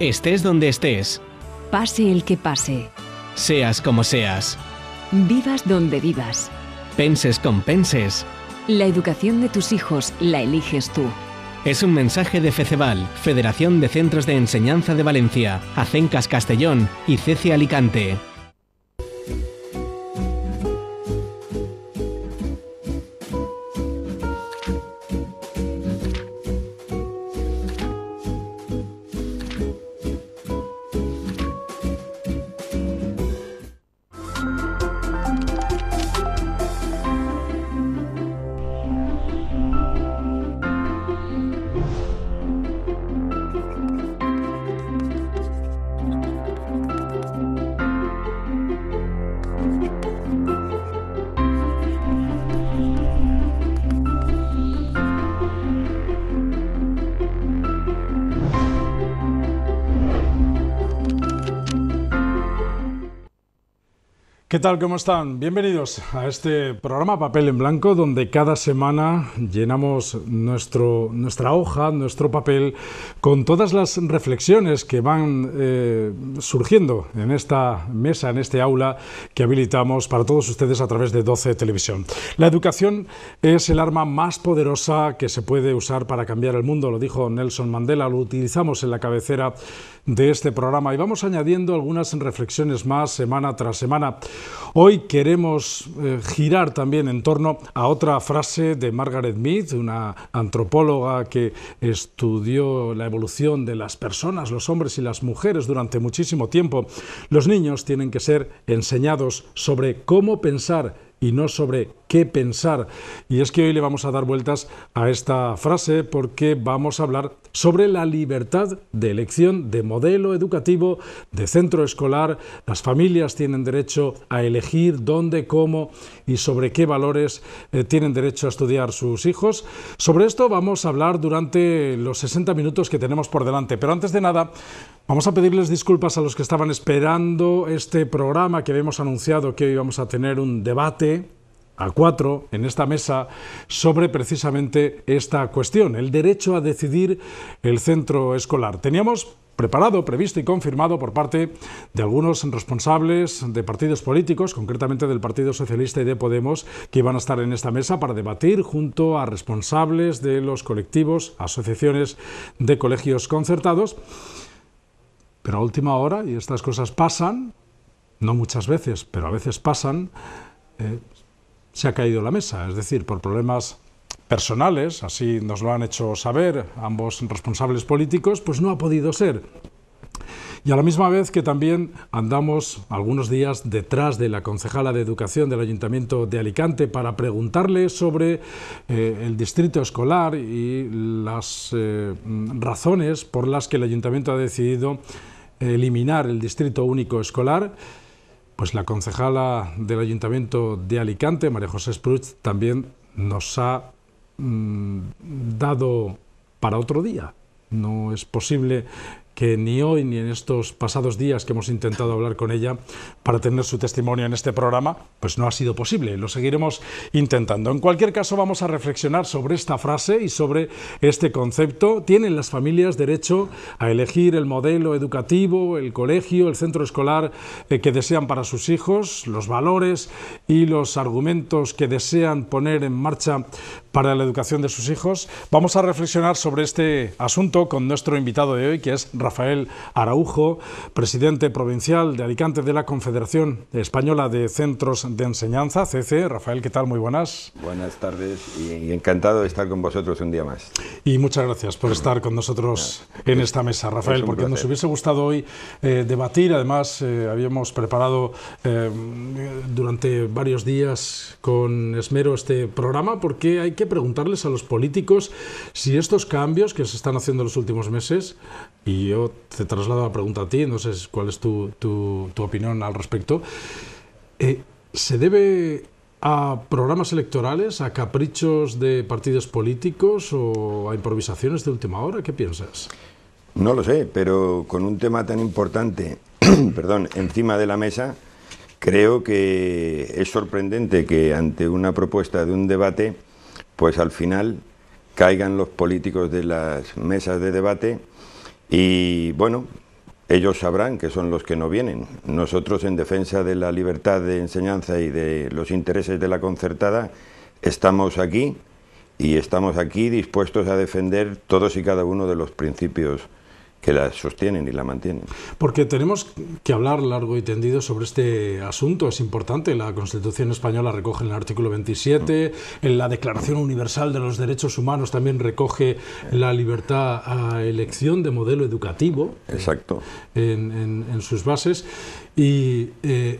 Estés donde estés. Pase el que pase. Seas como seas. Vivas donde vivas. Penses con penses. La educación de tus hijos la eliges tú. Es un mensaje de FECEBAL, Federación de Centros de Enseñanza de Valencia, Acencas Castellón y CECE Alicante. ¿Qué tal? ¿Cómo están? Bienvenidos a este programa Papel en Blanco, donde cada semana llenamos nuestro, nuestra hoja, nuestro papel, con todas las reflexiones que van eh, surgiendo en esta mesa, en este aula que habilitamos para todos ustedes a través de 12 Televisión. La educación es el arma más poderosa que se puede usar para cambiar el mundo, lo dijo Nelson Mandela, lo utilizamos en la cabecera de este programa y vamos añadiendo algunas reflexiones más semana tras semana. Hoy queremos eh, girar también en torno a otra frase de Margaret Mead, una antropóloga que estudió la evolución de las personas, los hombres y las mujeres durante muchísimo tiempo. Los niños tienen que ser enseñados sobre cómo pensar y no sobre qué pensar. Y es que hoy le vamos a dar vueltas a esta frase porque vamos a hablar sobre la libertad de elección de modelo educativo, de centro escolar. Las familias tienen derecho a elegir dónde, cómo y sobre qué valores eh, tienen derecho a estudiar sus hijos. Sobre esto vamos a hablar durante los 60 minutos que tenemos por delante. Pero antes de nada, vamos a pedirles disculpas a los que estaban esperando este programa que habíamos anunciado que hoy vamos a tener un debate a cuatro en esta mesa sobre precisamente esta cuestión, el derecho a decidir el centro escolar. Teníamos preparado, previsto y confirmado por parte de algunos responsables de partidos políticos, concretamente del Partido Socialista y de Podemos, que iban a estar en esta mesa para debatir junto a responsables de los colectivos, asociaciones de colegios concertados. Pero a última hora, y estas cosas pasan, no muchas veces, pero a veces pasan, eh, se ha caído la mesa, es decir, por problemas personales, así nos lo han hecho saber ambos responsables políticos, pues no ha podido ser. Y a la misma vez que también andamos algunos días detrás de la concejala de Educación del Ayuntamiento de Alicante para preguntarle sobre eh, el distrito escolar y las eh, razones por las que el ayuntamiento ha decidido eliminar el distrito único escolar, pues la concejala del Ayuntamiento de Alicante, María José Spruch, también nos ha mm, dado para otro día. No es posible que ni hoy ni en estos pasados días que hemos intentado hablar con ella para tener su testimonio en este programa, pues no ha sido posible. Lo seguiremos intentando. En cualquier caso, vamos a reflexionar sobre esta frase y sobre este concepto. ¿Tienen las familias derecho a elegir el modelo educativo, el colegio, el centro escolar eh, que desean para sus hijos, los valores y los argumentos que desean poner en marcha para la educación de sus hijos? Vamos a reflexionar sobre este asunto con nuestro invitado de hoy, que es Rafael. Rafael Araujo, presidente provincial de Alicante de la Confederación Española de Centros de Enseñanza, CC. Rafael, ¿qué tal? Muy buenas. Buenas tardes y encantado de estar con vosotros un día más. Y muchas gracias por estar con nosotros en esta mesa, Rafael, porque nos hubiese gustado hoy eh, debatir. Además, eh, habíamos preparado eh, durante varios días con esmero este programa porque hay que preguntarles a los políticos si estos cambios que se están haciendo en los últimos meses, y te traslado la pregunta a ti, no sé cuál es tu, opinión al respecto. Eh, ¿Se debe a programas electorales, a caprichos de partidos políticos o a improvisaciones de última hora? ¿Qué piensas? No lo sé, pero con un tema tan importante, perdón, encima de la mesa, creo que es sorprendente que ante una propuesta de un debate, pues al final caigan los políticos de las mesas de debate y bueno, ellos sabrán que son los que no vienen. Nosotros, en defensa de la libertad de enseñanza y de los intereses de la concertada, estamos aquí y estamos aquí dispuestos a defender todos y cada uno de los principios que la sostienen y la mantienen. Porque tenemos que hablar largo y tendido sobre este asunto. Es importante. La Constitución española recoge en el artículo 27, en la Declaración Universal de los Derechos Humanos también recoge la libertad a elección de modelo educativo. Eh, Exacto. En, sus bases. Y eh,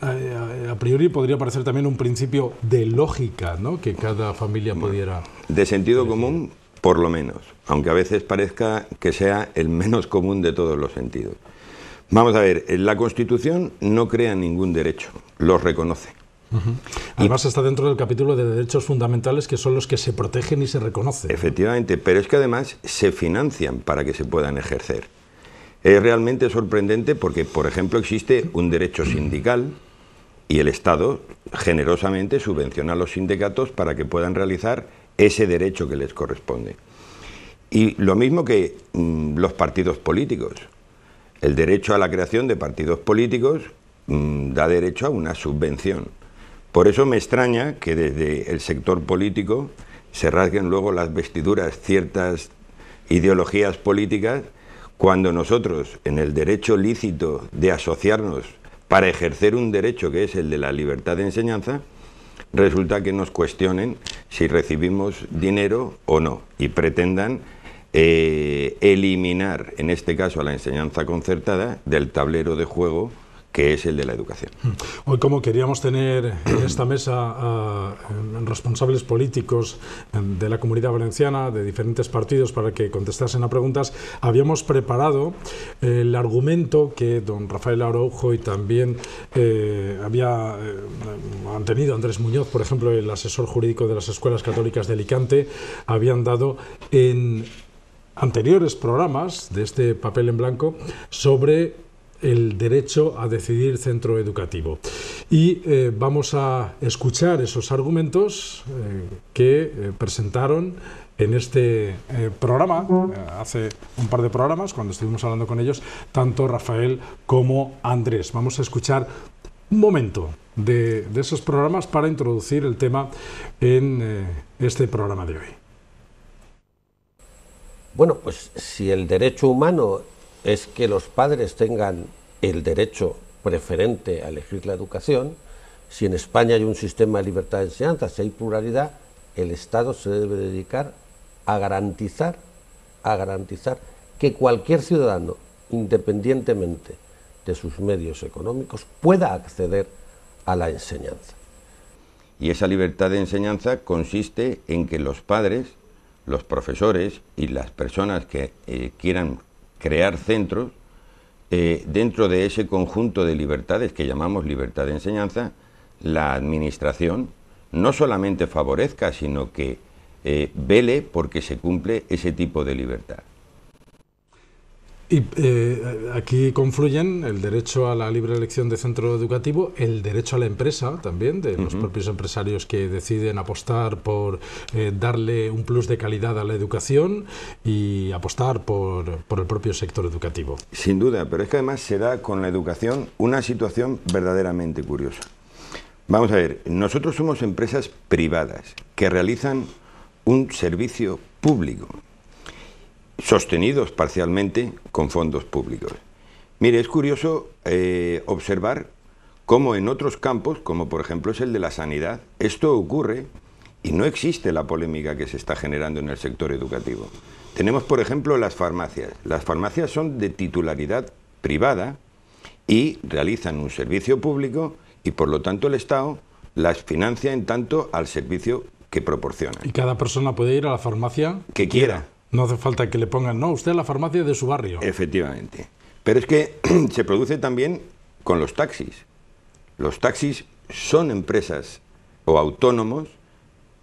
a, a, priori podría parecer también un principio de lógica, ¿no? Que cada familia pudiera. De sentido común por lo menos, aunque a veces parezca que sea el menos común de todos los sentidos. Vamos a ver, eh, la Constitución no crea ningún derecho, los reconoce. Además está dentro del capítulo de derechos fundamentales que son los que se protegen y se reconocen. Efectivamente, pero es que además se financian para que se puedan ejercer. Es realmente sorprendente porque, por ejemplo, existe un derecho sindical y el Estado generosamente subvenciona a los sindicatos para que puedan realizar ese derecho que les corresponde. Y lo mismo que mm, los partidos políticos. El derecho a la creación de partidos políticos mm, da derecho a una subvención. Por eso me extraña que desde el sector político se rasguen luego las vestiduras ciertas ideologías políticas cuando nosotros, en el derecho lícito de asociarnos para ejercer un derecho que es el de la libertad de enseñanza, resulta que nos cuestionen si recibimos dinero o no y pretendan eh, eliminar, en este caso, a la enseñanza concertada del tablero de juego que es el de la educación. Mm. Hoy, como queríamos tener en esta mesa a em, responsables políticos em, de la comunidad valenciana, de diferentes partidos, para que contestasen a preguntas, habíamos preparado el argumento que don Rafael Araujo y también eh, había, eh, tenido Andrés Muñoz, por ejemplo, el asesor jurídico de las escuelas católicas de Alicante, habían dado en anteriores programas de este papel en blanco sobre el derecho a decidir centro educativo. Y eh, vamos a escuchar esos argumentos eh, que eh, presentaron en este programa, hace un par de programas, cuando estuvimos hablando con ellos, tanto Rafael como Andrés. Vamos a escuchar un momento de, de esos programas para introducir el tema en este programa de hoy. Bueno, pues si el derecho humano es que los padres tengan el derecho preferente a elegir la educación. Si en España hay un sistema de libertad de enseñanza, si hay pluralidad, el Estado se debe dedicar a garantizar, a garantizar que cualquier ciudadano, independientemente de sus medios económicos, pueda acceder a la enseñanza. Y esa libertad de enseñanza consiste en que los padres, los profesores y las personas que eh, quieran crear centros eh, dentro de ese conjunto de libertades que llamamos libertad de enseñanza, la Administración no solamente favorezca, sino que eh, vele porque se cumple ese tipo de libertad. Y eh, aquí confluyen el derecho a la libre elección de centro educativo, el derecho a la empresa también, de los propios empresarios que deciden apostar por eh, darle un plus de calidad a la educación y apostar por, por, el propio sector educativo. Sin duda, pero es que además se da con la educación una situación verdaderamente curiosa. Vamos a ver, nosotros somos empresas privadas que realizan un servicio público sostenidos parcialmente con fondos públicos. Mire, es curioso eh, observar cómo en otros campos, como por ejemplo es el de la sanidad, esto ocurre y no existe la polémica que se está generando en el sector educativo. Tenemos, por ejemplo, las farmacias. Las farmacias son de titularidad privada y realizan un servicio público y, por lo tanto, el Estado las financia en tanto al servicio que proporciona. Y cada persona puede ir a la farmacia que quiera. No hace falta que le pongan, no, usted a la farmacia de su barrio. Efectivamente. Pero es que se produce también con los taxis. Los taxis son empresas o autónomos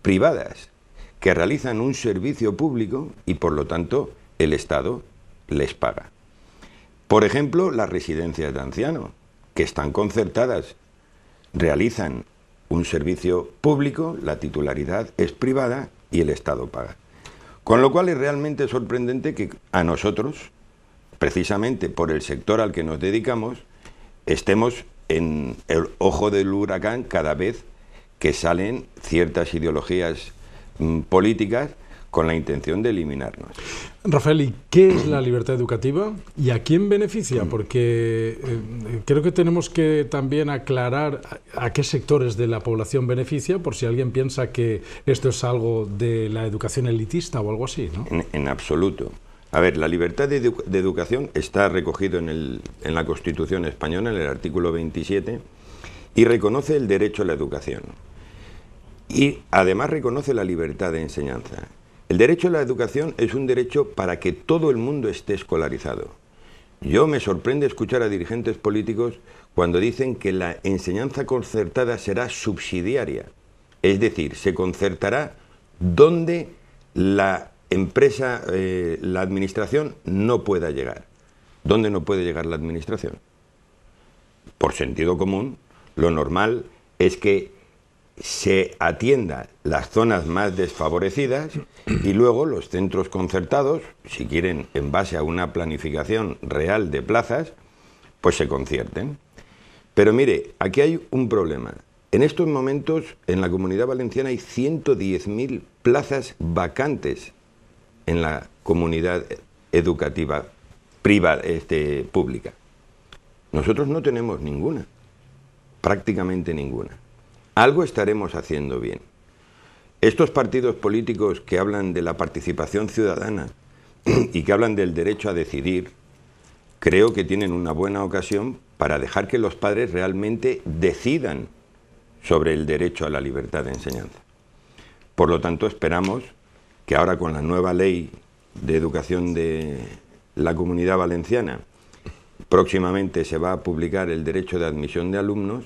privadas que realizan un servicio público y por lo tanto el Estado les paga. Por ejemplo, las residencias de ancianos, que están concertadas, realizan un servicio público, la titularidad es privada y el Estado paga. Con lo cual es realmente sorprendente que a nosotros, precisamente por el sector al que nos dedicamos, estemos en el ojo del huracán cada vez que salen ciertas ideologías mm, políticas con la intención de eliminarnos. Rafael, ¿y qué es la libertad educativa y a quién beneficia? Mm. Porque eh, eh, creo que tenemos que también aclarar a, qué sectores de la población beneficia, por si alguien piensa que esto es algo de la educación elitista o algo así, ¿no? En, absoluto. A ver, la libertad de, educación está recogido en, el, en la Constitución española, en el artículo 27, y reconoce el derecho a la educación. Y además reconoce la libertad de enseñanza. El derecho a la educación es un derecho para que todo el mundo esté escolarizado. Yo me sorprende escuchar a dirigentes políticos cuando dicen que la enseñanza concertada será subsidiaria, es decir, se concertará donde la empresa, eh, la administración no pueda llegar. ¿Dónde no puede llegar la administración? Por sentido común, lo normal es que se atienda las zonas más desfavorecidas y luego los centros concertados, si quieren, en base a una planificación real de plazas, pues se concierten. Pero mire, aquí hay un problema. En estos momentos en la comunidad valenciana hay 110.000 plazas vacantes en la comunidad educativa privada, este, pública. Nosotros no tenemos ninguna, prácticamente ninguna algo estaremos haciendo bien. Estos partidos políticos que hablan de la participación ciudadana y que hablan del derecho a decidir, creo que tienen una buena ocasión para dejar que los padres realmente decidan sobre el derecho a la libertad de enseñanza. Por lo tanto, esperamos que ahora con la nueva ley de educación de la comunidad valenciana, próximamente se va a publicar el derecho de admisión de alumnos,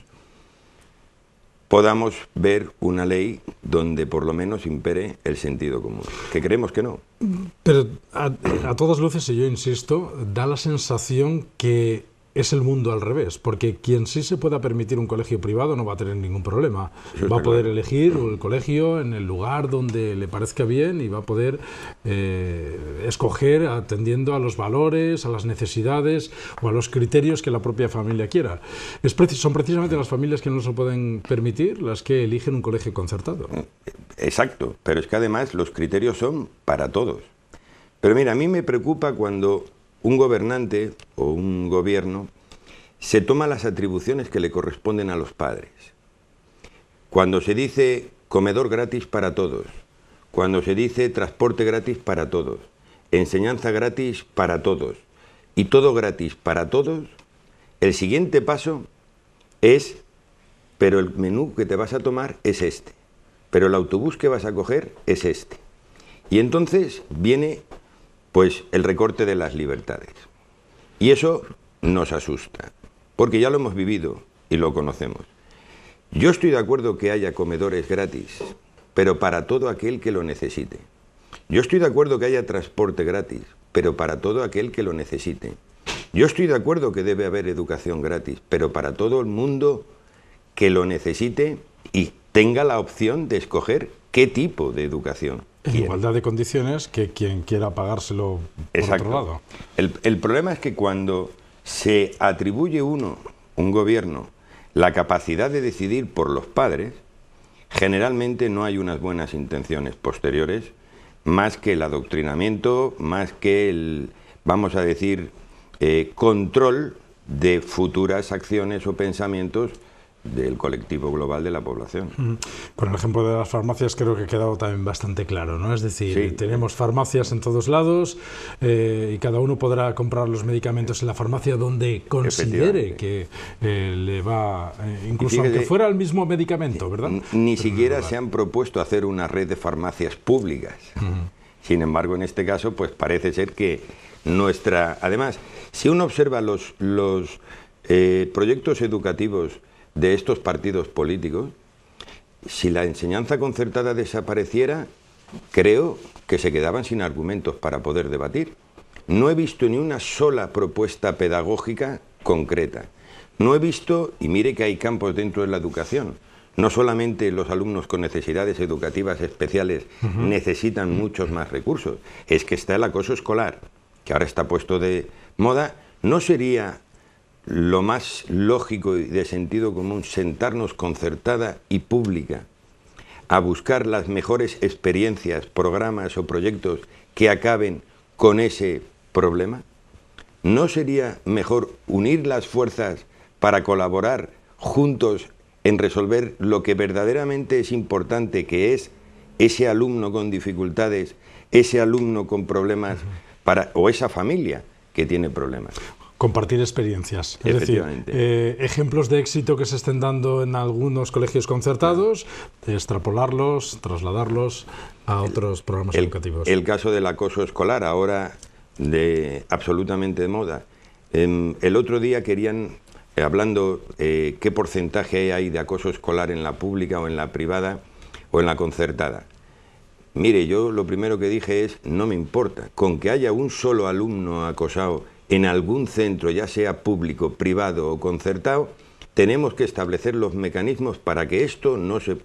podamos ver una ley donde por lo menos impere el sentido común, que creemos que no. Pero a, todas luces, y yo insisto, da la sensación que es el mundo al revés, porque quien sí se pueda permitir un colegio privado no va a tener ningún problema. Va a poder elegir el colegio en el lugar donde le parezca bien y va a poder eh, escoger atendiendo a los valores, a las necesidades o a los criterios que la propia familia quiera. son precisamente las familias que no se pueden permitir las que eligen un colegio concertado. Eh, exacto, pero es que además los criterios son para todos. Pero mira, a mí me preocupa cuando un gobernante o un gobierno se toma las atribuciones que le corresponden a los padres. Cuando se dice comedor gratis para todos, cuando se dice transporte gratis para todos, enseñanza gratis para todos y todo gratis para todos, el siguiente paso es, pero el menú que te vas a tomar es este, pero el autobús que vas a coger es este. Y entonces viene pues el recorte de las libertades. Y eso nos asusta, porque ya lo hemos vivido y lo conocemos. Yo estoy de acuerdo que haya comedores gratis, pero para todo aquel que lo necesite. Yo estoy de acuerdo que haya transporte gratis, pero para todo aquel que lo necesite. Yo estoy de acuerdo que debe haber educación gratis, pero para todo el mundo que lo necesite y tenga la opción de escoger qué tipo de educación. En igualdad de condiciones que quien quiera pagárselo por otro lado. El, problema es que cuando se atribuye uno, un gobierno, la capacidad de decidir por los padres, generalmente no hay unas buenas intenciones posteriores, más que el adoctrinamiento, más que el, vamos a decir, eh, control de futuras acciones o pensamientos del colectivo global de la población. Con el ejemplo de las farmacias creo que ha quedado también bastante claro, ¿no? Es decir, tenemos farmacias en todos lados eh, y cada uno podrá comprar los medicamentos en la farmacia donde considere que eh, le va, eh, incluso aunque fuera el mismo medicamento, ¿verdad? Ni siquiera se han propuesto hacer una red de farmacias públicas. Sin embargo, en este caso, pues parece ser que nuestra... Además, si uno observa los, los proyectos educativos, de estos partidos políticos, si la enseñanza concertada desapareciera, creo que se quedaban sin argumentos para poder debatir. No he visto ni una sola propuesta pedagógica concreta. No he visto, y mire que hay campos dentro de la educación, no solamente los alumnos con necesidades educativas especiales necesitan muchos más recursos, es que está el acoso escolar, que ahora está puesto de moda, ¿no sería lo más lógico y de sentido común, sentarnos concertada y pública a buscar las mejores experiencias, programas o proyectos que acaben con ese problema? ¿No sería mejor unir las fuerzas para colaborar juntos en resolver lo que verdaderamente es importante, que es ese alumno con dificultades, ese alumno con problemas o esa familia que tiene problemas? compartir experiencias. Es eh, ejemplos de éxito que se estén dando en algunos colegios concertados, extrapolarlos, trasladarlos a otros programas educativos. El caso del acoso escolar, ahora de absolutamente de moda. Em, el otro día querían, eh, hablando eh, qué porcentaje hay de acoso escolar en la pública o en la privada o en la concertada. Mire, yo lo primero que dije es, no me importa, con que haya un solo alumno acosado en algún centro, ya sea público, privado o concertado, tenemos que establecer los mecanismos para que esto no se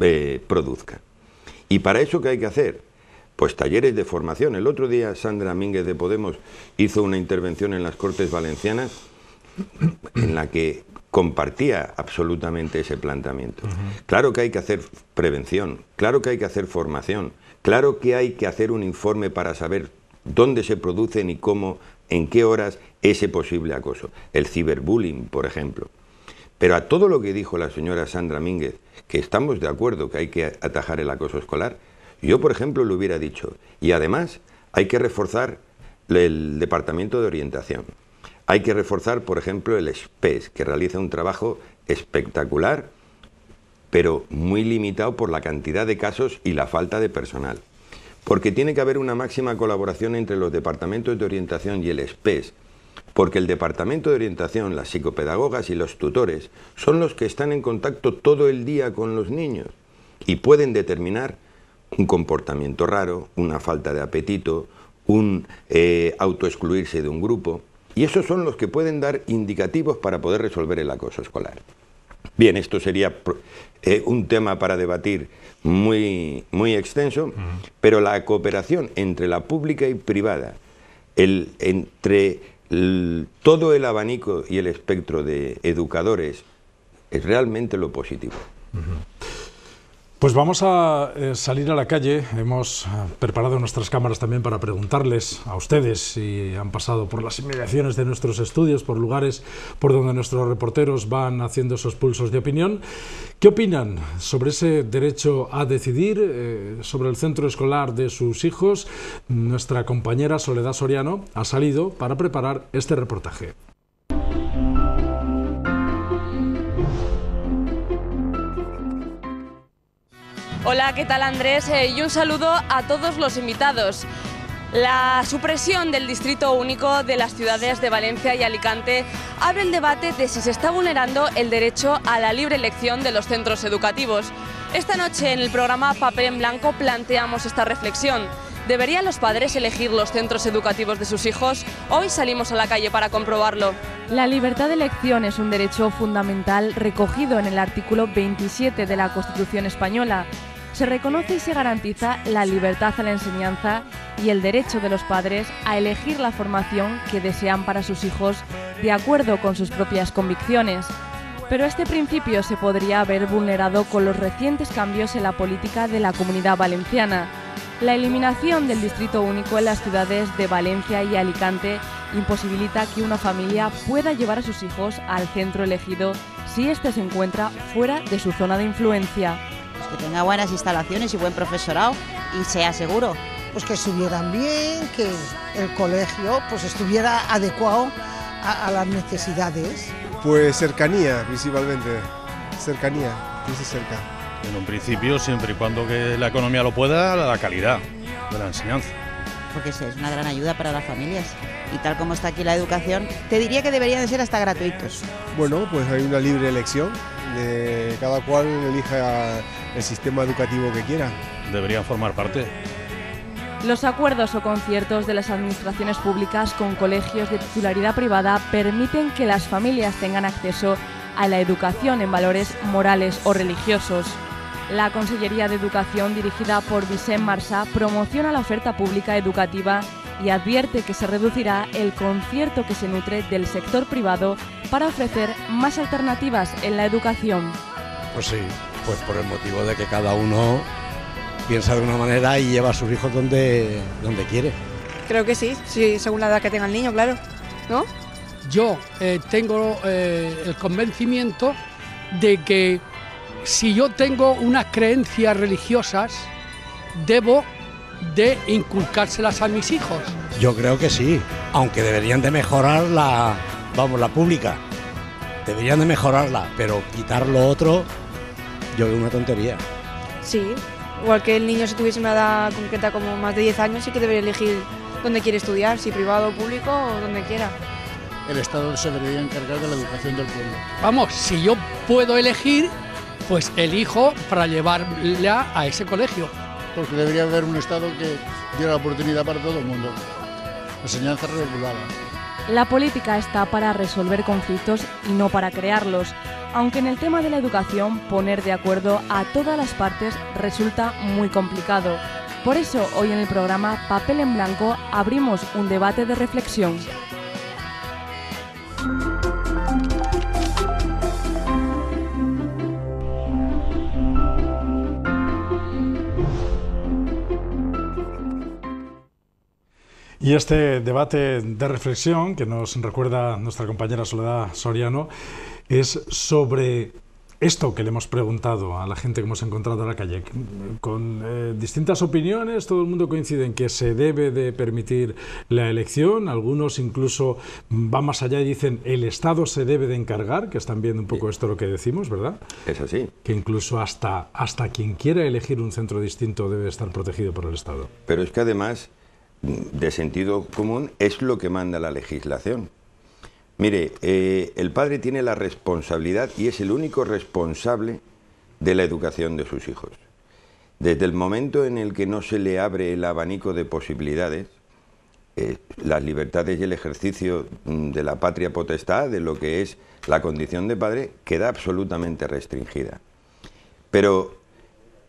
eh, produzca. ¿Y para eso qué hay que hacer? Pues talleres de formación. El otro día Sandra Mínguez de Podemos hizo una intervención en las Cortes Valencianas en la que compartía absolutamente ese planteamiento. Claro que hay que hacer prevención, claro que hay que hacer formación, claro que hay que hacer un informe para saber dónde se producen y cómo en qué horas ese posible acoso, el ciberbullying, por ejemplo. Pero a todo lo que dijo la señora Sandra Mínguez, que estamos de acuerdo que hay que atajar el acoso escolar, yo, por ejemplo, lo hubiera dicho, y además hay que reforzar el Departamento de Orientación. Hay que reforzar, por ejemplo, el SPES, que realiza un trabajo espectacular, pero muy limitado por la cantidad de casos y la falta de personal porque tiene que haber una máxima colaboración entre los departamentos de orientación y el ESPES, porque el departamento de orientación, las psicopedagogas y los tutores son los que están en contacto todo el día con los niños y pueden determinar un comportamiento raro, una falta de apetito, un eh, autoexcluirse de un grupo, y esos son los que pueden dar indicativos para poder resolver el acoso escolar. Bien, esto sería eh, un tema para debatir muy, muy extenso, pero la cooperación entre la pública y privada, el, entre todo el abanico y el espectro de educadores, es realmente lo positivo. Pues vamos a eh, salir a la calle. Hemos eh, preparado nuestras cámaras también para preguntarles a ustedes si han pasado por las inmediaciones de nuestros estudios, por lugares por donde nuestros reporteros van haciendo esos pulsos de opinión. ¿Qué opinan sobre ese derecho a decidir, eh, sobre el centro escolar de sus hijos? Nuestra compañera Soledad Soriano ha salido para preparar este reportaje. Hola, ¿qué tal Andrés? Eh, y un saludo a todos los invitados. La supresión del distrito único de las ciudades de Valencia y Alicante abre el debate de si se está vulnerando el derecho a la libre elección de los centros educativos. Esta noche en el programa Papel en Blanco planteamos esta reflexión. ¿Deberían los padres elegir los centros educativos de sus hijos? Hoy salimos a la calle para comprobarlo. La libertad de elección es un derecho fundamental recogido en el artículo 27 de la Constitución española se reconoce y se garantiza la libertad a la enseñanza y el derecho de los padres a elegir la formación que desean para sus hijos de acuerdo con sus propias convicciones. Pero este principio se podría haber vulnerado con los recientes cambios en la política de la comunidad valenciana. La eliminación del distrito único en las ciudades de Valencia y Alicante imposibilita que una familia pueda llevar a sus hijos al centro elegido si éste se encuentra fuera de su zona de influencia. Pues que tenga buenas instalaciones y buen profesorado y sea seguro. Pues que estuvieran bien, que el colegio pues estuviera adecuado a, las necesidades. Pues cercanía, principalmente. Cercanía, dice cerca. En un principio, siempre y cuando que la economía lo pueda, la calidad de la enseñanza. Porque es una gran ayuda para las familias. Y tal como está aquí la educación, te diría que deberían ser hasta gratuitos. Bueno, pues hay una libre elección cada cual elija el sistema educativo que quiera. Debería formar parte. Los acuerdos o conciertos de las administraciones públicas con colegios de titularidad privada permiten que las familias tengan acceso a la educación en valores morales o religiosos. La Consellería de Educación, dirigida por Vicente Marsa, promociona la oferta pública educativa y advierte que se reducirá el concierto que se nutre del sector privado para ofrecer más alternativas en la educación. Pues sí, pues por el motivo de que cada uno piensa de una manera y lleva a sus hijos donde, donde quiere. Creo que sí, sí, según la edad que tenga el niño, claro, ¿no? Yo eh, tengo eh, el convencimiento de que si yo tengo unas creencias religiosas, debo de inculcárselas a mis hijos. Yo creo que sí, aunque deberían de mejorar la, vamos, la pública. Deberían de mejorarla, pero quitar lo otro, yo veo una tontería. Sí, igual que el niño si tuviese una edad concreta como más de 10 años, sí que debería elegir dónde quiere estudiar, si privado, o público o donde quiera. El Estado se debería encargar de la educación del pueblo. Vamos, si yo puedo elegir, pues elijo para llevarla a ese colegio porque debería haber un Estado que diera la oportunidad para todo el mundo. enseñanza regulada. La política está para resolver conflictos y no para crearlos, aunque en el tema de la educación poner de acuerdo a todas las partes resulta muy complicado. Por eso hoy en el programa Papel en Blanco abrimos un debate de reflexión. Y este debate de reflexión que nos recuerda nuestra compañera Soledad Soriano es sobre esto que le hemos preguntado a la gente que hemos encontrado en la calle, con eh, distintas opiniones, todo el mundo coincide en que se debe de permitir la elección, algunos incluso van más allá y dicen el Estado se debe de encargar, que están viendo un poco esto lo que decimos, ¿verdad? Es así. Que incluso hasta, hasta quien quiera elegir un centro distinto debe estar protegido por el Estado. Pero es que además de sentido común es lo que manda la legislación. Mire, eh, el padre tiene la responsabilidad y es el único responsable de la educación de sus hijos. Desde el momento en el que no se le abre el abanico de posibilidades, eh, las libertades y el ejercicio mm, de la patria potestad, de lo que es la condición de padre, queda absolutamente restringida. Pero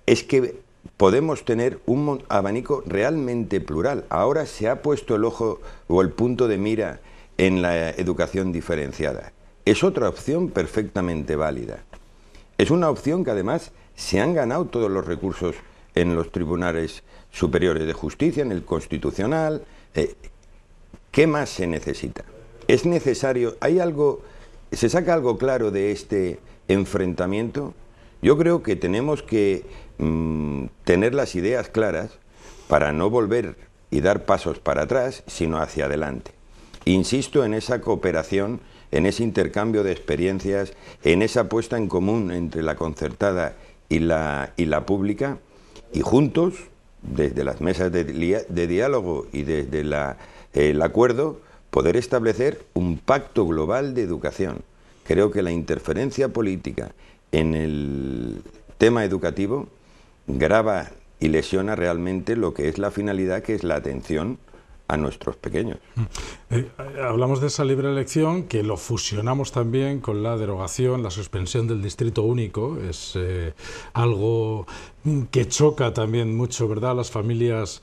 es que podemos tener un abanico realmente plural. Ahora se ha puesto el ojo o el punto de mira en la educación diferenciada. Es otra opción perfectamente válida. Es una opción que además se han ganado todos los recursos en los tribunales superiores de justicia, en el constitucional. Eh, ¿Qué más se necesita? Es necesario, hay algo, se saca algo claro de este enfrentamiento. Yo creo que tenemos que Mm, tener las ideas claras para no volver y dar pasos para atrás, sino hacia adelante. Insisto en esa cooperación, en ese intercambio de experiencias, en esa puesta en común entre la concertada y la, y la pública, y juntos, desde las mesas de, diálogo y desde el acuerdo, poder establecer un pacto global de educación. Creo que la interferencia política en el tema educativo graba y lesiona realmente lo que es la finalidad, que es la atención a nuestros pequeños. Mm. Eh, eh, hablamos de esa libre elección que lo fusionamos también con la derogación, la suspensión del distrito único. Es eh, algo mm, que choca también mucho, ¿verdad?, las familias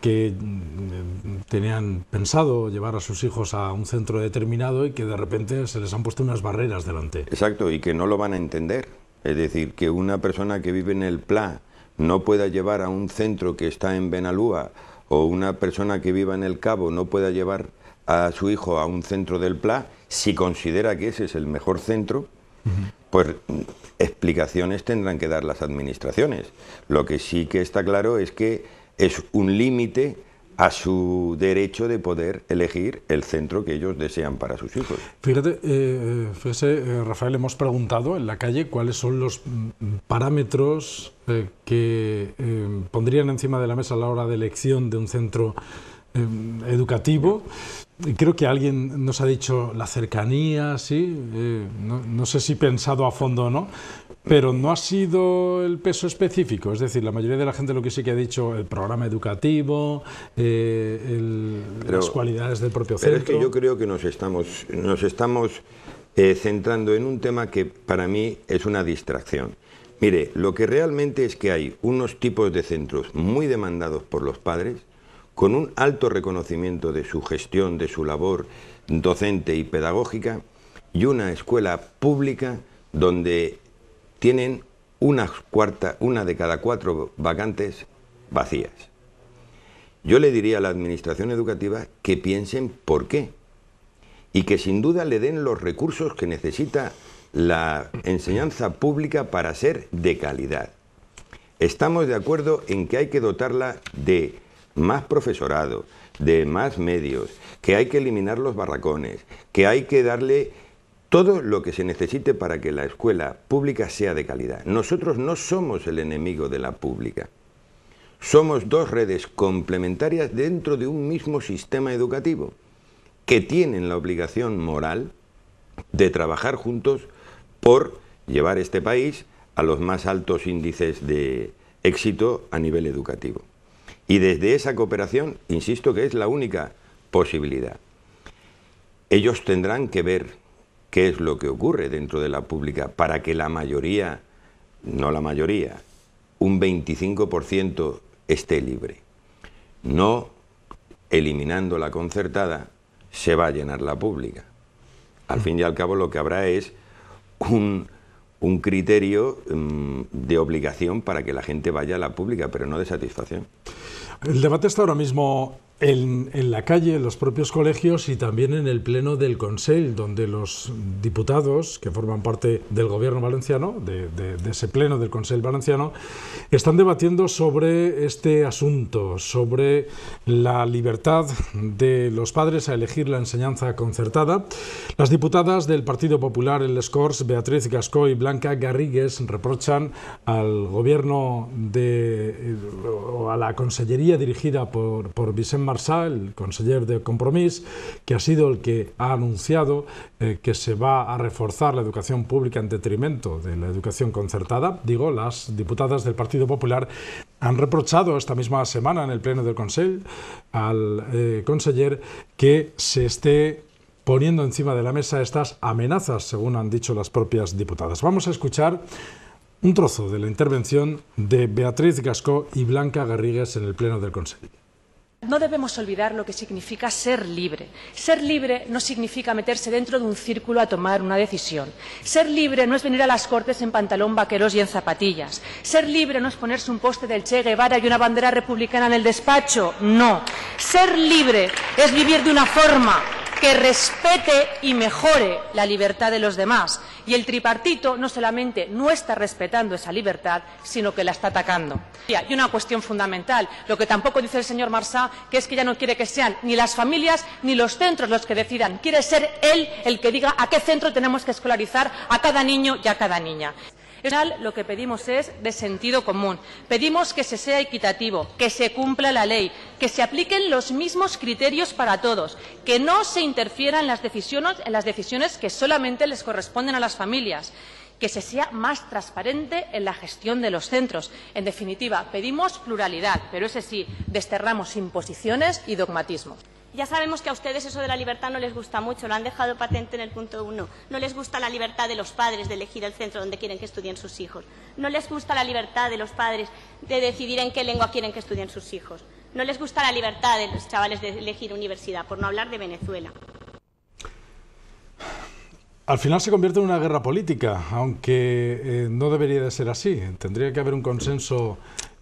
que mm, tenían pensado llevar a sus hijos a un centro determinado y que de repente se les han puesto unas barreras delante. Exacto, y que no lo van a entender. Es decir, que una persona que vive en el PLA, no pueda llevar a un centro que está en Benalúa o una persona que viva en el Cabo no pueda llevar a su hijo a un centro del PLA, si considera que ese es el mejor centro, pues explicaciones tendrán que dar las administraciones. Lo que sí que está claro es que es un límite a su derecho de poder elegir el centro que ellos desean para sus hijos. Fíjate, eh, eh, eh, Rafael, hemos preguntado en la calle cuáles son los mm, mm, parámetros que pondrían encima de la mesa a la hora de elección de un centro em, educativo. Creo que alguien nos ha dicho la cercanía, sí, no, no sé si pensado a fondo o no, pero no ha sido el peso específico, es decir, la mayoría de la gente lo que sí que ha dicho, el programa educativo, eh, el, las cualidades del propio centro. Pero es que yo creo que nos estamos, nos estamos eh, centrando en un tema que para mí es una distracción. Mire, lo que realmente es que hay unos tipos de centros muy demandados por los padres, con un alto reconocimiento de su gestión, de su labor docente y pedagógica, y una escuela pública donde tienen una, cuarta, una de cada cuatro vacantes vacías. Yo le diría a la Administración Educativa que piensen por qué y que sin duda le den los recursos que necesita la enseñanza pública para ser de calidad. Estamos de acuerdo en que hay que dotarla de más profesorado, de más medios, que hay que eliminar los barracones, que hay que darle todo lo que se necesite para que la escuela pública sea de calidad. Nosotros no somos el enemigo de la pública. Somos dos redes complementarias dentro de un mismo sistema educativo que tienen la obligación moral de trabajar juntos por llevar este país a los más altos índices de éxito a nivel educativo. Y desde esa cooperación, insisto que es la única posibilidad. Ellos tendrán que ver qué es lo que ocurre dentro de la pública para que la mayoría, no la mayoría, un 25% esté libre. No eliminando la concertada se va a llenar la pública. Al fin y al cabo lo que habrá es un, criterio mm, de obligación para que la gente vaya a la pública, pero no de satisfacción. El debate está ahora mismo en, la calle, en los propios colegios y también en el Pleno del Consell, donde los diputados que forman parte del Gobierno valenciano, de, ese Pleno del Consell valenciano, están debatiendo sobre este asunto, sobre la libertad de los padres a elegir la enseñanza concertada. Las diputadas del Partido Popular el Les Beatriz Gasco y Blanca Garrigues, reprochan al Gobierno de, o a la Consellería dirigida por, por Vicente Marsal, el conseller de Compromís, que ha sido el que ha anunciado eh, que se va a reforzar la educación pública en detrimento de la educación concertada. Digo, las diputadas del Partido Popular han reprochado esta misma semana en el Pleno del Consejo al Consejero eh, conseller que se esté poniendo encima de la mesa estas amenazas, según han dicho las propias diputadas. Vamos a escuchar un trozo de la intervención de Beatriz Gascó y Blanca Garrigues en el Pleno del Consejo. No debemos olvidar lo que significa ser libre. Ser libre no significa meterse dentro de un círculo a tomar una decisión. Ser libre no es venir a las cortes en pantalón vaqueros y en zapatillas. Ser libre no es ponerse un poste del Che Guevara y una bandera republicana en el despacho. No. Ser libre es vivir de una forma que respete y mejore la libertad de los demás. Y el tripartito no solamente no está respetando esa libertad, sino que la está atacando. Y una cuestión fundamental, lo que tampoco dice el señor Marsá, que es que ya no quiere que sean ni las familias ni los centros los que decidan. Quiere ser él el que diga a qué centro tenemos que escolarizar a cada niño y a cada niña lo que pedimos es de sentido común. Pedimos que se sea equitativo, que se cumpla la ley, que se apliquen los mismos criterios para todos, que no se interfieran en las decisiones, en las decisiones que solamente les corresponden a las familias que se sea más transparente en la gestión de los centros. En definitiva, pedimos pluralidad, pero ese sí, desterramos imposiciones y dogmatismos. Ya sabemos que a ustedes eso de la libertad no les gusta mucho, lo han dejado patente en el punto uno. No les gusta la libertad de los padres de elegir el centro donde quieren que estudien sus hijos. No les gusta la libertad de los padres de decidir en qué lengua quieren que estudien sus hijos. No les gusta la libertad de los chavales de elegir universidad, por no hablar de Venezuela. Al final se convierte en una guerra política, aunque eh, no debería de ser así. Tendría que haber un consenso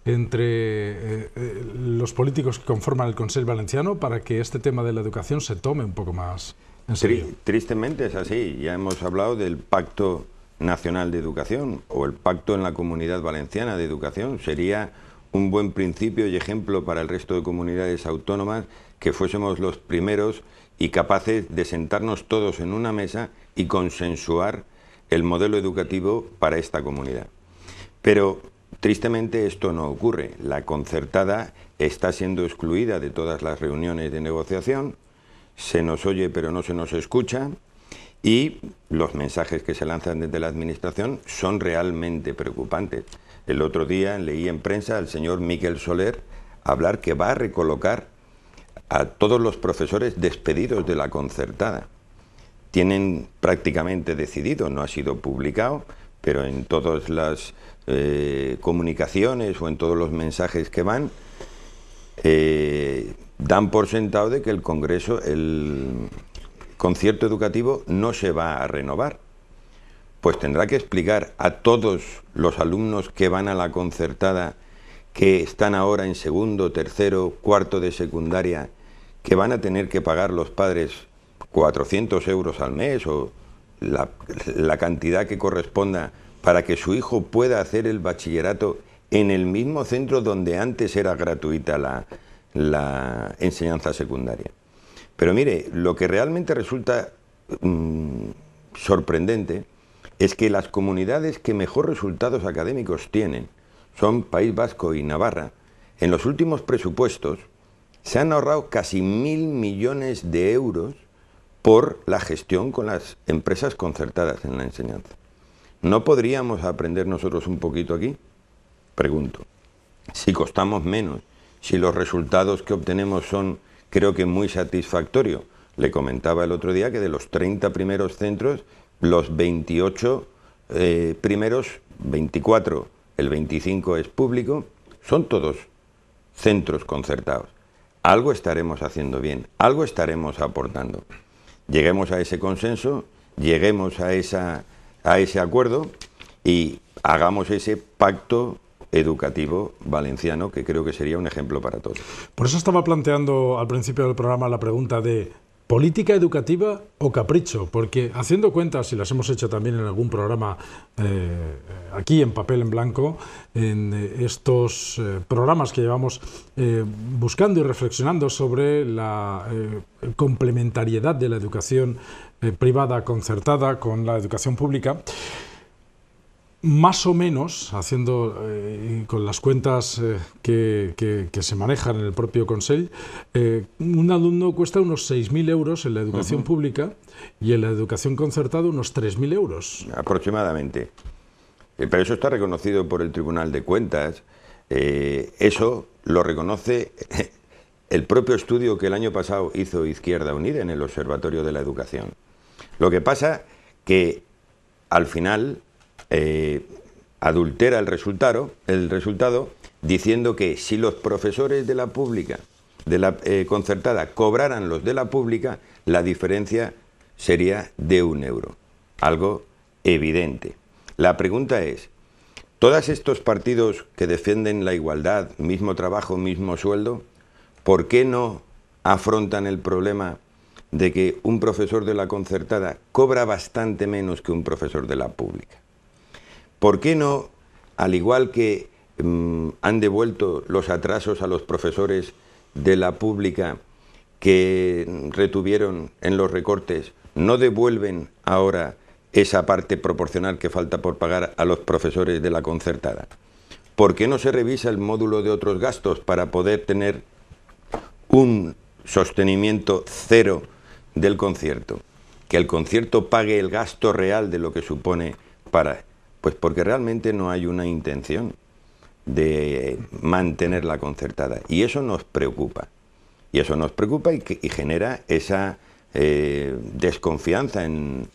entre eh, eh, los políticos que conforman el Consejo Valenciano para que este tema de la educación se tome un poco más en serio. tristemente es así. Ya hemos hablado del Pacto Nacional de Educación o el Pacto en la Comunidad Valenciana de Educación. Sería un buen principio y ejemplo para el resto de comunidades autónomas que fuésemos los primeros y capaces de sentarnos todos en una mesa y consensuar el modelo educativo para esta comunidad. Pero Tristemente esto no ocurre. La concertada está siendo excluida de todas las reuniones de negociación, se nos oye pero no se nos escucha y los mensajes que se lanzan desde la Administración son realmente preocupantes. El otro día leí en prensa al señor Miquel Soler hablar que va a recolocar a todos los profesores despedidos de la concertada. Tienen prácticamente decidido, no ha sido publicado, pero en todas las eh, comunicaciones o en todos los mensajes que van, eh, dan por sentado de que el Congreso, el concierto educativo no se va a renovar. Pues tendrá que explicar a todos los alumnos que van a la concertada, que están ahora en segundo, tercero, cuarto de secundaria, que van a tener que pagar los padres 400 euros al mes o la cantidad que corresponda para que su hijo pueda hacer el bachillerato en el mismo centro donde antes era gratuita la, enseñanza secundaria. Pero mire, lo que realmente resulta mm, sorprendente es que las comunidades que mejor resultados académicos tienen son País Vasco y Navarra. En los últimos presupuestos se han ahorrado casi mil millones de euros por la gestión con las empresas concertadas en la enseñanza. ¿No podríamos aprender nosotros un poquito aquí? Pregunto. Si costamos menos, si los resultados que obtenemos son, creo que, muy satisfactorios. Le comentaba el otro día que de los 30 primeros centros, los 28 eh, primeros, 24, el 25 es público, son todos centros concertados. Algo estaremos haciendo bien, algo estaremos aportando. Lleguemos a ese consenso, lleguemos a esa a ese acuerdo y hagamos ese pacto educativo valenciano, que creo que sería un ejemplo para todos. Por eso estaba planteando al principio del programa la pregunta de política educativa o capricho, porque haciendo cuentas, y las hemos hecho también en algún programa eh, aquí en papel en blanco, en eh, estos eh, programas que llevamos buscando y reflexionando sobre la complementariedad de la educación eh, privada concertada con la educación pública, más o menos, haciendo eh, con las cuentas eh, que, se manejan en el propio Consejo, un alumno cuesta unos 6.000 euros en la educación pública y en la educación concertada unos 3.000 euros. Aproximadamente. pero eso está reconocido por el Tribunal de Cuentas. eso lo reconoce el propio estudio que el año pasado hizo Izquierda Unida en el Observatorio de la Educación. Lo que pasa que al final eh, adultera el resultado, el resultado diciendo que si los profesores de la pública, de la eh, concertada, cobraran los de la pública, la diferencia sería de un euro. Algo evidente. La pregunta es, ¿todos estos partidos que defienden la igualdad, mismo trabajo, mismo sueldo, por qué no afrontan el problema de que un profesor de la concertada cobra bastante menos que un profesor de la pública. ¿Por qué no, al igual que mm, han devuelto los atrasos a los profesores de la pública que retuvieron en los recortes, no devuelven ahora esa parte proporcional que falta por pagar a los profesores de la concertada? ¿Por qué no se revisa el módulo de otros gastos para poder tener un sostenimiento cero del concierto, que el concierto pague el gasto real de lo que supone para... Pues porque realmente no hay una intención de mantenerla concertada. Y eso nos preocupa. Y eso nos preocupa y, genera esa eh, desconfianza en,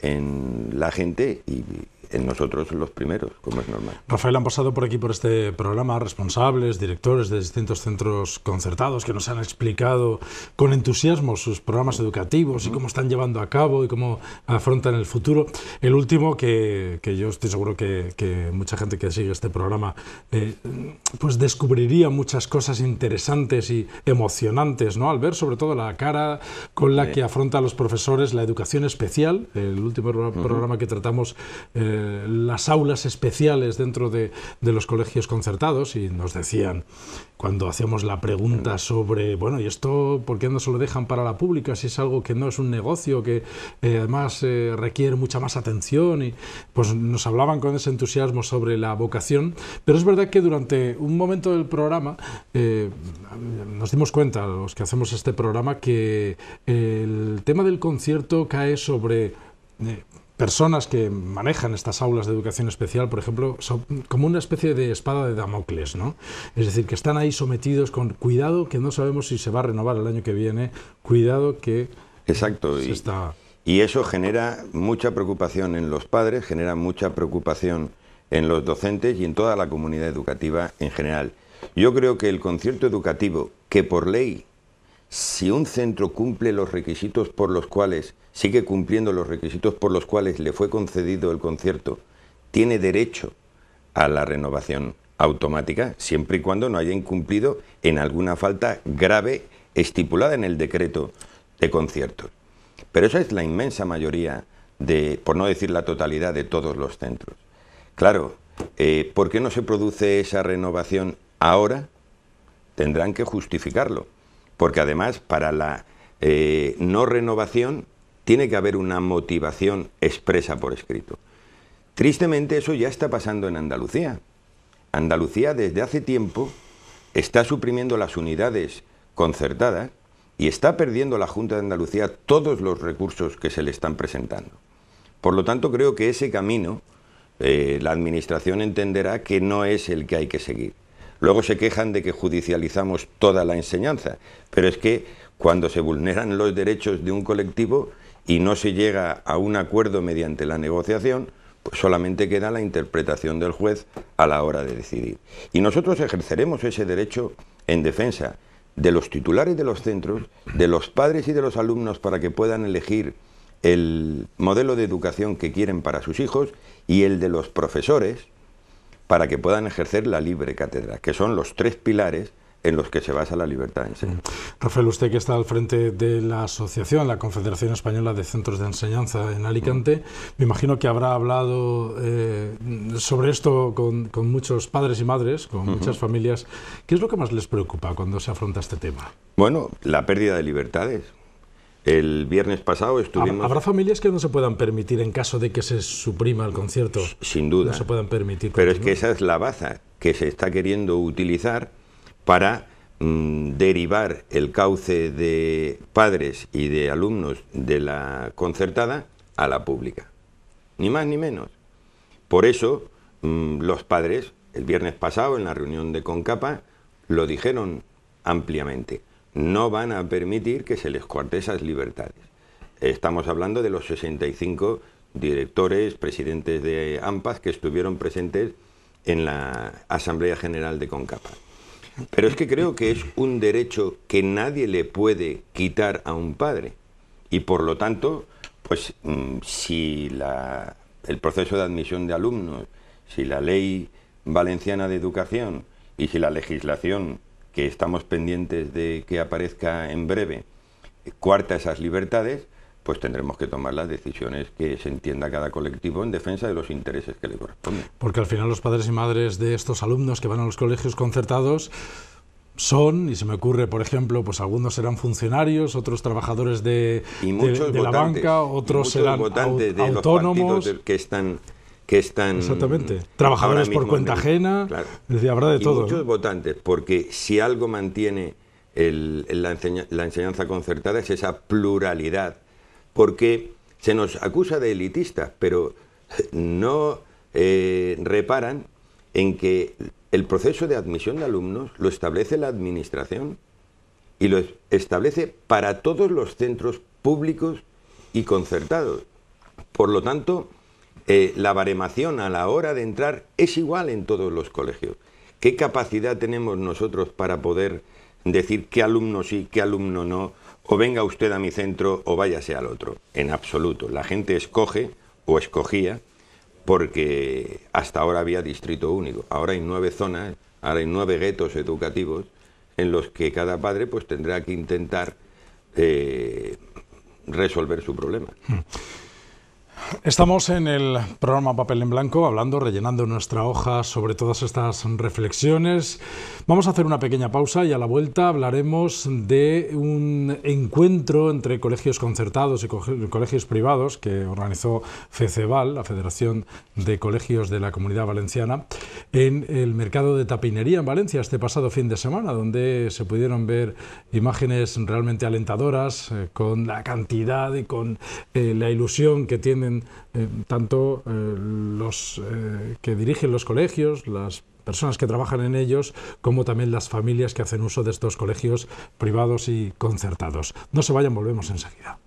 en la gente y, en nosotros los primeros, como es normal. Rafael, han pasado por aquí, por este programa, responsables, directores de distintos centros concertados que nos han explicado con entusiasmo sus programas educativos y cómo están llevando a cabo y cómo afrontan el futuro. El último, que, yo estoy seguro que, mucha gente que sigue este programa eh, pues descubriría muchas cosas interesantes y emocionantes, ¿no? Al ver sobre todo la cara con la que afronta los profesores la educación especial, el último programa que tratamos... Eh, eh, las aulas especiales dentro de, los colegios concertados y nos decían cuando hacíamos la pregunta sobre, bueno, ¿y esto por qué no se lo dejan para la pública si es algo que no es un negocio, que eh, además eh, requiere mucha más atención? Y pues nos hablaban con ese entusiasmo sobre la vocación, pero es verdad que durante un momento del programa nos dimos cuenta, los que hacemos este programa, que el tema del concierto cae sobre personas que manejan estas aulas de educación especial, por ejemplo, son como una especie de espada de Damocles, ¿no? Es decir, que están ahí sometidos con cuidado, que no sabemos si se va a renovar el año que viene, cuidado que... Exacto, y eso genera mucha preocupación en los padres, genera mucha preocupación en los docentes y en toda la comunidad educativa en general. Yo creo que el concierto educativo, que por ley si un centro cumple los requisitos por los cuales, sigue cumpliendo los requisitos por los cuales le fue concedido el concierto, tiene derecho a la renovación automática, siempre y cuando no haya incumplido en alguna falta grave estipulada en el decreto de conciertos. Pero esa es la inmensa mayoría de, por no decir la totalidad, de todos los centros. Claro, eh, ¿por qué no se produce esa renovación ahora? Tendrán que justificarlo porque además para la eh, no renovación tiene que haber una motivación expresa por escrito. Tristemente eso ya está pasando en Andalucía. Andalucía desde hace tiempo está suprimiendo las unidades concertadas y está perdiendo la Junta de Andalucía todos los recursos que se le están presentando. Por lo tanto, creo que ese camino eh, la Administración entenderá que no es el que hay que seguir. Luego se quejan de que judicializamos toda la enseñanza, pero es que cuando se vulneran los derechos de un colectivo y no se llega a un acuerdo mediante la negociación, pues solamente queda la interpretación del juez a la hora de decidir. Y nosotros ejerceremos ese derecho en defensa de los titulares de los centros, de los padres y de los alumnos para que puedan elegir el modelo de educación que quieren para sus hijos y el de los profesores, para que puedan ejercer la libre cátedra, que son los tres pilares en los que se basa la libertad de enseñanza. Mm. Rafael, usted que está al frente de la asociación, la Confederación Española de Centros de Enseñanza en Alicante, me imagino que habrá hablado eh, sobre esto con, muchos padres y madres, con muchas familias. ¿Qué es lo que más les preocupa cuando se afronta este tema? Bueno, la pérdida de libertades. El viernes pasado estuvimos... ¿Habrá familias que no se puedan permitir en caso de que se suprima el concierto? Sin duda. No se puedan permitir. Pero es que esa es la baza que se está queriendo utilizar para mm, derivar el cauce de padres y de alumnos de la concertada a la pública. Ni más ni menos. Por eso mm, los padres, el viernes pasado en la reunión de Concapa, lo dijeron ampliamente no van a permitir que se les corte esas libertades. Estamos hablando de los 65 directores, presidentes de AMPAS que estuvieron presentes en la Asamblea General de CONCAPA. Pero es que creo que es un derecho que nadie le puede quitar a un padre. Y por lo tanto, pues mm, si la, el proceso de admisión de alumnos, si la ley valenciana de educación y si la legislación que estamos pendientes de que aparezca en breve, eh, cuarta esas libertades, pues tendremos que tomar las decisiones que se entienda cada colectivo en defensa de los intereses que le corresponden. Porque al final los padres y madres de estos alumnos que van a los colegios concertados son, y se me ocurre, por ejemplo, pues algunos serán funcionarios, otros trabajadores de, de, la banca, otros serán votantes de autónomos. que están que están... Exactamente. Trabajadores por cuenta ajena, habrá de y Muchos votantes, porque si algo mantiene la, enseñanza concertada es esa pluralidad, porque se nos acusa de elitistas, pero no eh, reparan en que el proceso de admisión de alumnos lo establece la Administración y lo establece para todos los centros públicos y concertados. Por lo tanto, eh, la baremación a la hora de entrar es igual en todos los colegios. ¿Qué capacidad tenemos nosotros para poder decir qué alumno sí, qué alumno no, o venga usted a mi centro o váyase al otro? En absoluto. La gente escoge o escogía porque hasta ahora había distrito único. Ahora hay nueve zonas, ahora hay nueve guetos educativos en los que cada padre pues tendrá que intentar eh, resolver su problema. Hmm. Estamos en el programa Papel en Blanco hablando, rellenando nuestra hoja sobre todas estas reflexiones. Vamos a hacer una pequeña pausa y a la vuelta hablaremos de un encuentro entre colegios concertados y colegios privados que organizó FECEVAL, la Federación de Colegios de la Comunidad Valenciana, en el mercado de tapinería en Valencia este pasado fin de semana, donde se pudieron ver imágenes realmente alentadoras eh, con la cantidad y con eh, la ilusión que tienen eh, tanto eh, los eh, que dirigen los colegios, las personas que trabajan en ellos, como también las familias que hacen uso de estos colegios privados y concertados. No se vayan, volvemos enseguida.